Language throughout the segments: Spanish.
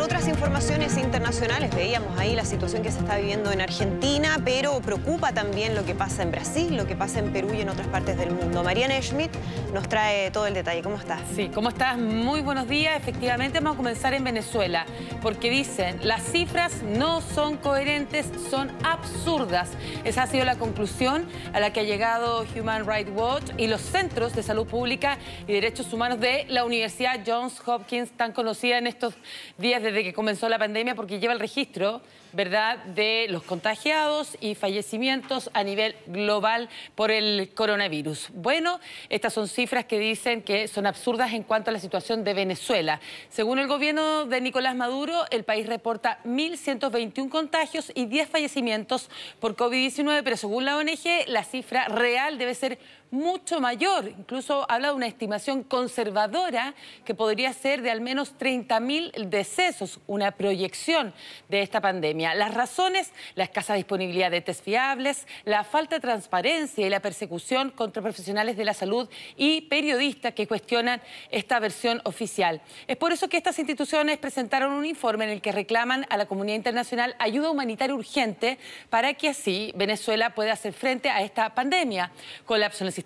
otras informaciones internacionales. Veíamos ahí la situación que se está viviendo en Argentina, pero preocupa también lo que pasa en Brasil, lo que pasa en Perú y en otras partes del mundo. Mariana Schmidt nos trae todo el detalle. ¿Cómo estás? Sí, ¿cómo estás? Muy buenos días. Efectivamente, vamos a comenzar en Venezuela, porque dicen, las cifras no son coherentes, son absurdas. Esa ha sido la conclusión a la que ha llegado Human Rights Watch y los centros de salud pública y derechos humanos de la Universidad Johns Hopkins, tan conocida en estos días desde que comenzó la pandemia porque lleva el registro, ¿verdad?, de los contagiados y fallecimientos a nivel global por el coronavirus. Bueno, estas son cifras que dicen que son absurdas en cuanto a la situación de Venezuela. Según el gobierno de Nicolás Maduro, el país reporta 1.121 contagios y 10 fallecimientos por COVID-19, pero según la ONG, la cifra real debe ser mucho mayor. Incluso habla de una estimación conservadora que podría ser de al menos 30.000 decesos, una proyección de esta pandemia. Las razones, la escasa disponibilidad de test fiables, la falta de transparencia y la persecución contra profesionales de la salud y periodistas que cuestionan esta versión oficial. Es por eso que estas instituciones presentaron un informe en el que reclaman a la comunidad internacional ayuda humanitaria urgente para que así Venezuela pueda hacer frente a esta pandemia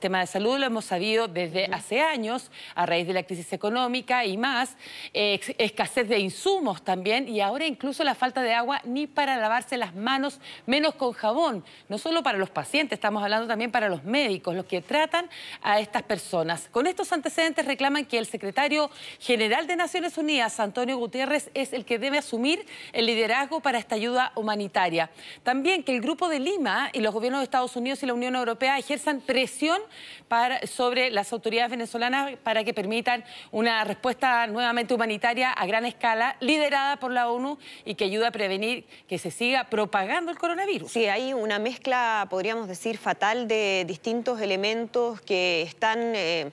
tema de salud, lo hemos sabido desde hace años, a raíz de la crisis económica y más, escasez de insumos también, y ahora incluso la falta de agua ni para lavarse las manos, menos con jabón, no solo para los pacientes, estamos hablando también para los médicos, los que tratan a estas personas. Con estos antecedentes reclaman que el secretario general de Naciones Unidas, Antonio Gutiérrez, es el que debe asumir el liderazgo para esta ayuda humanitaria. También que el Grupo de Lima y los gobiernos de Estados Unidos y la Unión Europea ejerzan presión sobre las autoridades venezolanas para que permitan una respuesta nuevamente humanitaria a gran escala, liderada por la ONU y que ayuda a prevenir que se siga propagando el coronavirus. Sí, hay una mezcla, podríamos decir, fatal de distintos elementos que están... Eh,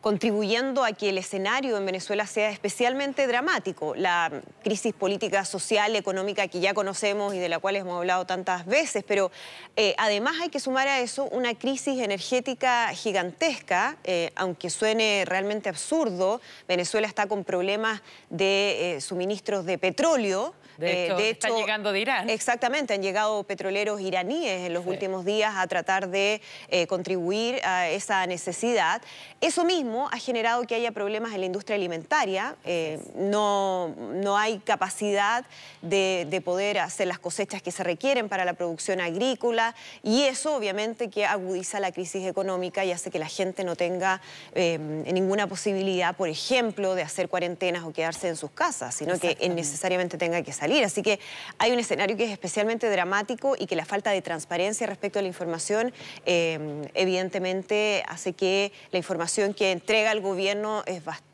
contribuyendo a que el escenario en Venezuela sea especialmente dramático. La crisis política, social, económica que ya conocemos y de la cual hemos hablado tantas veces, pero eh, además hay que sumar a eso una crisis energética gigantesca, eh, aunque suene realmente absurdo, Venezuela está con problemas de eh, suministros de petróleo, de eh, hecho, están llegando de Irán. Exactamente, han llegado petroleros iraníes en los últimos días a tratar de eh, contribuir a esa necesidad. Eso mismo ha generado que haya problemas en la industria alimentaria. Eh, no, no hay capacidad de, poder hacer las cosechas que se requieren para la producción agrícola y eso obviamente que agudiza la crisis económica y hace que la gente no tenga em, ninguna posibilidad, por ejemplo, de hacer cuarentenas o quedarse en sus casas, sino que necesariamente tenga que salir. Así que hay un escenario que es especialmente dramático y que la falta de transparencia respecto a la información eh, evidentemente hace que la información que entrega el gobierno es bastante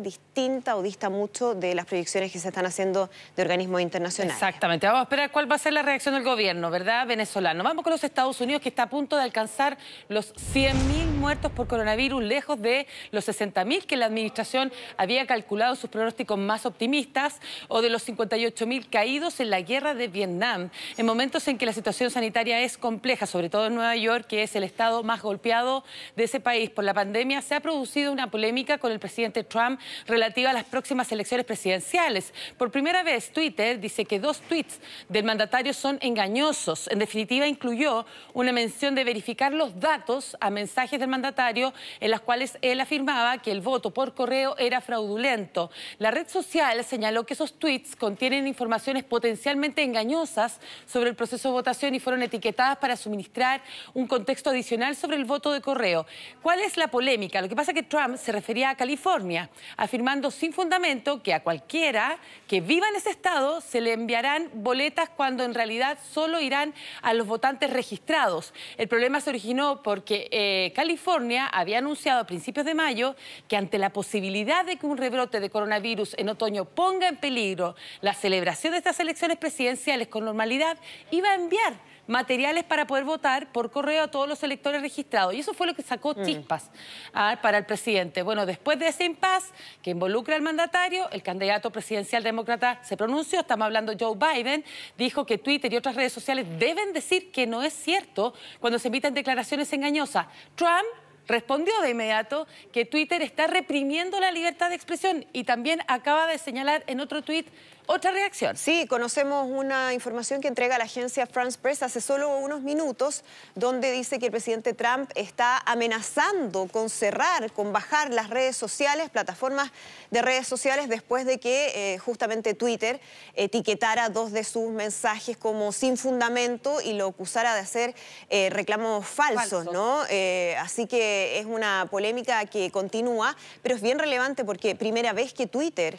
distinta o dista mucho de las proyecciones que se están haciendo de organismos internacionales. Exactamente. Vamos a esperar cuál va a ser la reacción del gobierno, ¿verdad? Venezolano. Vamos con los Estados Unidos, que está a punto de alcanzar los 100.000 muertos por coronavirus, lejos de los 60.000 que la administración había calculado sus pronósticos más optimistas, o de los 58.000 caídos en la guerra de Vietnam. En momentos en que la situación sanitaria es compleja, sobre todo en Nueva York, que es el estado más golpeado de ese país por la pandemia, se ha producido una polémica con el presidente Trump relativa a las próximas elecciones presidenciales. Por primera vez, Twitter dice que dos tweets del mandatario son engañosos. En definitiva, incluyó una mención de verificar los datos a mensajes del mandatario en las cuales él afirmaba que el voto por correo era fraudulento. La red social señaló que esos tweets contienen informaciones potencialmente engañosas sobre el proceso de votación y fueron etiquetadas para suministrar un contexto adicional sobre el voto de correo. ¿Cuál es la polémica? Lo que pasa es que Trump se refería a California afirmando sin fundamento que a cualquiera que viva en ese estado se le enviarán boletas cuando en realidad solo irán a los votantes registrados. El problema se originó porque eh, California había anunciado a principios de mayo que ante la posibilidad de que un rebrote de coronavirus en otoño ponga en peligro la celebración de estas elecciones presidenciales con normalidad, iba a enviar materiales para poder votar por correo a todos los electores registrados. Y eso fue lo que sacó mm. chispas ah, para el presidente. Bueno, después de ese impas que involucra al mandatario, el candidato presidencial demócrata se pronunció, estamos hablando Joe Biden, dijo que Twitter y otras redes sociales deben decir que no es cierto cuando se emiten declaraciones engañosas. Trump respondió de inmediato que Twitter está reprimiendo la libertad de expresión y también acaba de señalar en otro tuit otra reacción. Sí, conocemos una información que entrega la agencia France Press hace solo unos minutos, donde dice que el presidente Trump está amenazando con cerrar, con bajar las redes sociales, plataformas de redes sociales, después de que eh, justamente Twitter etiquetara dos de sus mensajes como sin fundamento y lo acusara de hacer eh, reclamos falsos, ¿no? Eh, así que es una polémica que continúa, pero es bien relevante porque primera vez que Twitter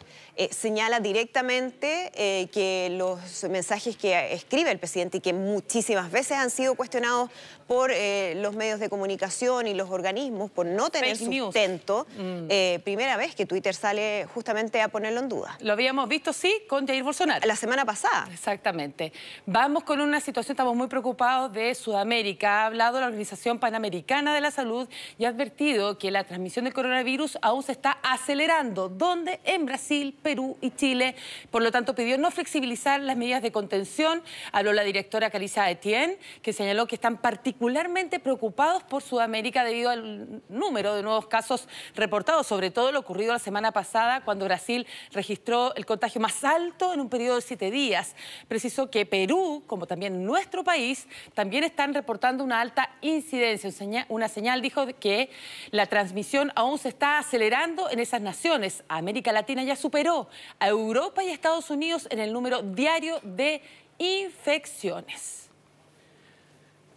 señala directamente eh, que los mensajes que escribe el presidente y que muchísimas veces han sido cuestionados por eh, los medios de comunicación y los organismos por no tener sustento, mm. eh, primera vez que Twitter sale justamente a ponerlo en duda. Lo habíamos visto, sí, con Jair Bolsonaro. La semana pasada. Exactamente. Vamos con una situación, estamos muy preocupados de Sudamérica. Ha hablado la Organización Panamericana de la Salud y ha advertido que la transmisión del coronavirus aún se está acelerando. ¿Dónde? En Brasil, Perú y Chile. Por lo lo tanto, pidió no flexibilizar las medidas de contención. Habló la directora Carissa Etienne, que señaló que están particularmente preocupados por Sudamérica debido al número de nuevos casos reportados, sobre todo lo ocurrido la semana pasada cuando Brasil registró el contagio más alto en un periodo de siete días. Precisó que Perú, como también nuestro país, también están reportando una alta incidencia. Una señal dijo que la transmisión aún se está acelerando en esas naciones. América Latina ya superó a Europa y Estados Unidos en el número diario de infecciones.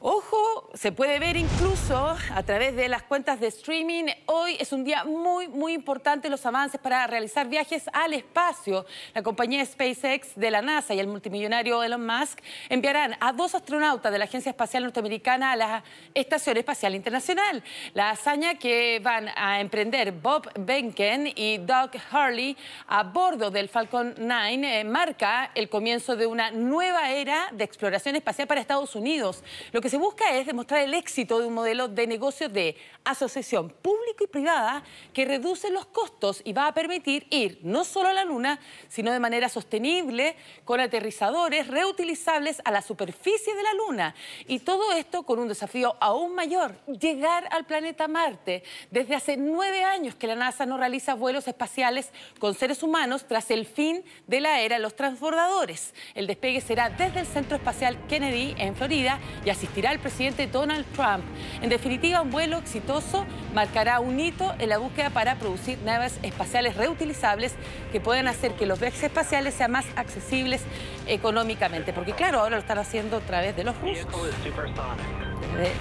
Ojo, se puede ver incluso a través de las cuentas de streaming. Hoy es un día muy, muy importante los avances para realizar viajes al espacio. La compañía SpaceX de la NASA y el multimillonario Elon Musk enviarán a dos astronautas de la Agencia Espacial Norteamericana a la Estación Espacial Internacional. La hazaña que van a emprender Bob Behnken y Doug Harley a bordo del Falcon 9 eh, marca el comienzo de una nueva era de exploración espacial para Estados Unidos, lo que se busca es demostrar el éxito de un modelo de negocio de asociación público y privada que reduce los costos y va a permitir ir no solo a la Luna, sino de manera sostenible, con aterrizadores reutilizables a la superficie de la Luna. Y todo esto con un desafío aún mayor, llegar al planeta Marte. Desde hace nueve años que la NASA no realiza vuelos espaciales con seres humanos tras el fin de la era de los transbordadores. El despegue será desde el Centro Espacial Kennedy en Florida y asistirá dirigirá el presidente Donald Trump. En definitiva, un vuelo exitoso marcará un hito en la búsqueda para producir naves espaciales reutilizables que puedan hacer que los viajes espaciales sean más accesibles económicamente. Porque claro, ahora lo están haciendo a través de los rusos.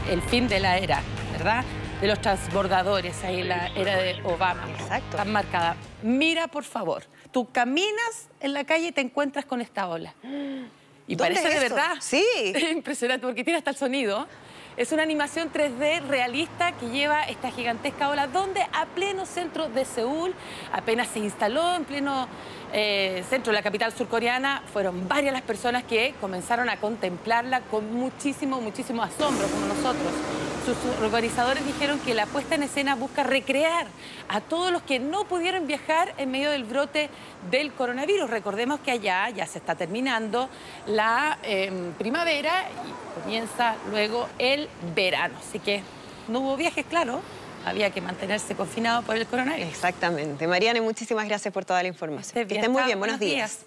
El fin de la era, ¿verdad? de los transbordadores, ahí la era de Obama. Exacto. Tan marcada. Mira, por favor, tú caminas en la calle y te encuentras con esta ola. Y parece de verdad. Sí. impresionante porque tiene hasta el sonido. Es una animación 3D realista que lleva esta gigantesca ola donde a pleno centro de Seúl, apenas se instaló en pleno eh, centro de la capital surcoreana, fueron varias las personas que comenzaron a contemplarla con muchísimo, muchísimo asombro, como nosotros. Sus organizadores dijeron que la puesta en escena busca recrear a todos los que no pudieron viajar en medio del brote del coronavirus. Recordemos que allá ya se está terminando la em, primavera y comienza luego el verano. Así que no hubo viajes, claro. Había que mantenerse confinado por el coronavirus. Exactamente. Mariane, muchísimas gracias por toda la información. estén muy bien. Buenos, días.